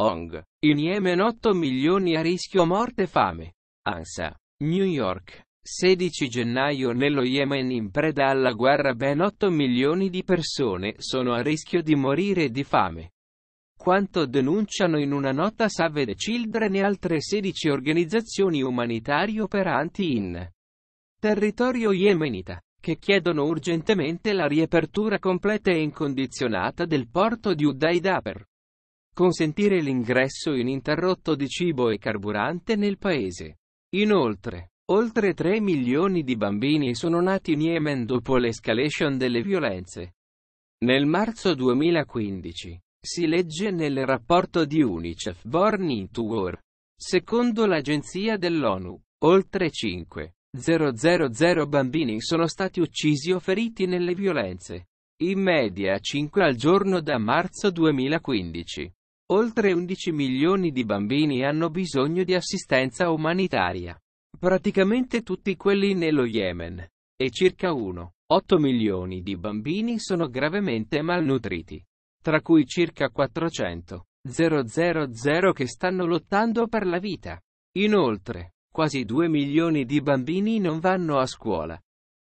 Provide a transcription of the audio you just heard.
Hong. In Yemen 8 milioni a rischio morte e fame. ANSA. New York. 16 gennaio nello Yemen in preda alla guerra ben 8 milioni di persone sono a rischio di morire di fame. Quanto denunciano in una nota Save the Children e altre 16 organizzazioni umanitarie operanti in territorio yemenita, che chiedono urgentemente la riapertura completa e incondizionata del porto di Udaidapper consentire l'ingresso ininterrotto di cibo e carburante nel paese. Inoltre, oltre 3 milioni di bambini sono nati in Yemen dopo l'escalation delle violenze. Nel marzo 2015, si legge nel rapporto di UNICEF Born into War. Secondo l'agenzia dell'ONU, oltre 5.000 bambini sono stati uccisi o feriti nelle violenze. In media 5 al giorno da marzo 2015. Oltre 11 milioni di bambini hanno bisogno di assistenza umanitaria. Praticamente tutti quelli nello Yemen. E circa 1,8 milioni di bambini sono gravemente malnutriti. Tra cui circa 400,000 che stanno lottando per la vita. Inoltre, quasi 2 milioni di bambini non vanno a scuola.